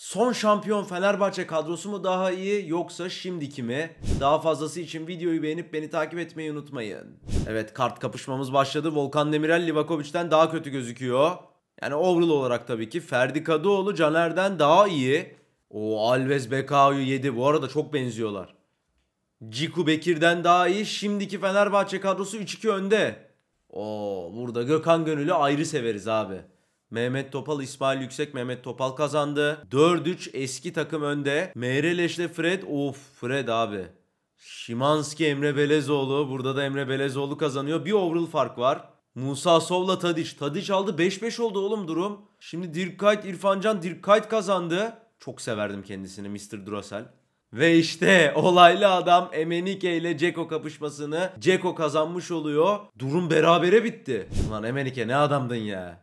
Son şampiyon Fenerbahçe kadrosu mu daha iyi yoksa şimdiki mi? Daha fazlası için videoyu beğenip beni takip etmeyi unutmayın. Evet kart kapışmamız başladı. Volkan Demirel Livakovic'den daha kötü gözüküyor. Yani overall olarak tabii ki Ferdi Kadıoğlu Caner'den daha iyi. O Alves Bekao'yu yedi. Bu arada çok benziyorlar. Ciku Bekir'den daha iyi. Şimdiki Fenerbahçe kadrosu 3-2 önde. Oo, burada Gökhan Gönül'ü ayrı severiz abi. Mehmet Topal, İsmail Yüksek, Mehmet Topal kazandı. 4-3 eski takım önde. Meyreleş'le Fred. Of Fred abi. Şimanski Emre Belezoğlu. Burada da Emre Belezoğlu kazanıyor. Bir overall fark var. Musa Sov'la Tadiç. Tadiç aldı 5-5 oldu oğlum durum. Şimdi Dirk Kuyt, İrfancan Dirk Kite kazandı. Çok severdim kendisini Mr. Durasel. Ve işte olaylı adam Emenike ile Ceko kapışmasını Ceko kazanmış oluyor. Durum berabere bitti. Lan Emenike ne adamdın ya.